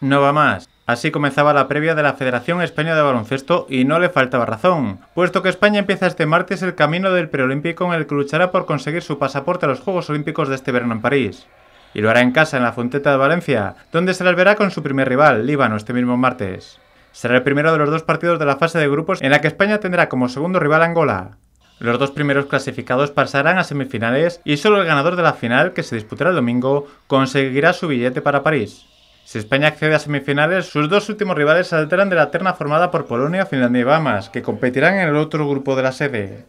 No va más. Así comenzaba la previa de la Federación Española de Baloncesto y no le faltaba razón, puesto que España empieza este martes el camino del preolímpico en el que luchará por conseguir su pasaporte a los Juegos Olímpicos de este verano en París. Y lo hará en casa, en la Fonteta de Valencia, donde se las verá con su primer rival, Líbano, este mismo martes. Será el primero de los dos partidos de la fase de grupos en la que España tendrá como segundo rival Angola. Los dos primeros clasificados pasarán a semifinales y solo el ganador de la final, que se disputará el domingo, conseguirá su billete para París. Si España accede a semifinales, sus dos últimos rivales se alteran de la terna formada por Polonia, Finlandia y Bahamas, que competirán en el otro grupo de la sede.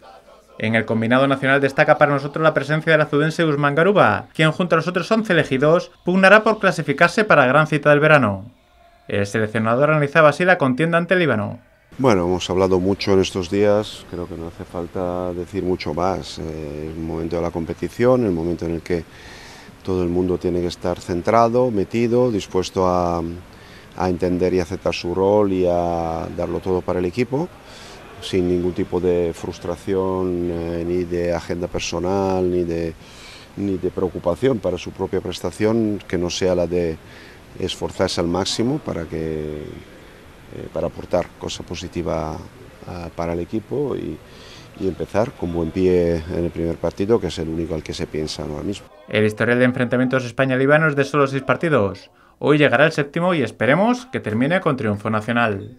En el combinado nacional destaca para nosotros la presencia del azudense Guzmán Garuba, quien junto a los otros 11 elegidos pugnará por clasificarse para la gran cita del verano. El seleccionador analizaba así la contienda ante el Líbano. Bueno, hemos hablado mucho en estos días, creo que no hace falta decir mucho más. Eh, el momento de la competición, el momento en el que todo el mundo tiene que estar centrado, metido, dispuesto a, entender y aceptar su rol y a darlo todo para el equipo, sin ningún tipo de frustración, eh, ni de agenda personal, ni de, preocupación para su propia prestación, que no sea la de esforzarse al máximo para, que, eh, para aportar cosa positiva ah, para el equipo. Y, y empezar con buen pie en el primer partido, que es el único al que se piensa ahora mismo. El historial de enfrentamientos españa libano es de solo seis partidos. Hoy llegará el séptimo y esperemos que termine con triunfo nacional.